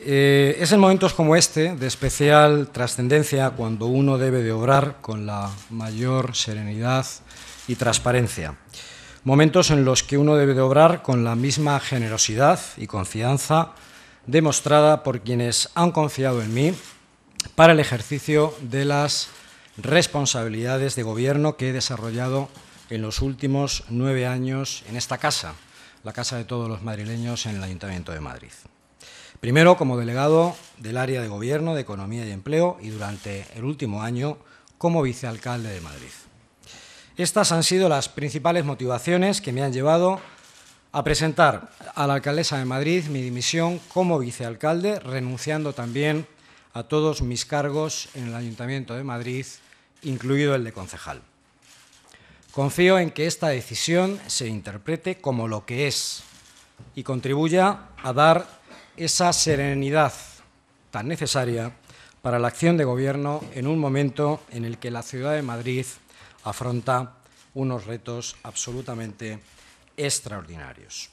Eh, es en momentos como este de especial trascendencia cuando uno debe de obrar con la mayor serenidad y transparencia. Momentos en los que uno debe de obrar con la misma generosidad y confianza demostrada por quienes han confiado en mí para el ejercicio de las responsabilidades de gobierno que he desarrollado en los últimos nueve años en esta casa, la casa de todos los madrileños en el Ayuntamiento de Madrid. Primero como delegado del área de Gobierno, de Economía y Empleo y durante el último año como vicealcalde de Madrid. Estas han sido las principales motivaciones que me han llevado a presentar a la alcaldesa de Madrid mi dimisión como vicealcalde, renunciando también a todos mis cargos en el Ayuntamiento de Madrid, incluido el de concejal. Confío en que esta decisión se interprete como lo que es y contribuya a dar esa serenidad tan necesaria para la acción de gobierno en un momento en el que la ciudad de Madrid afronta unos retos absolutamente extraordinarios.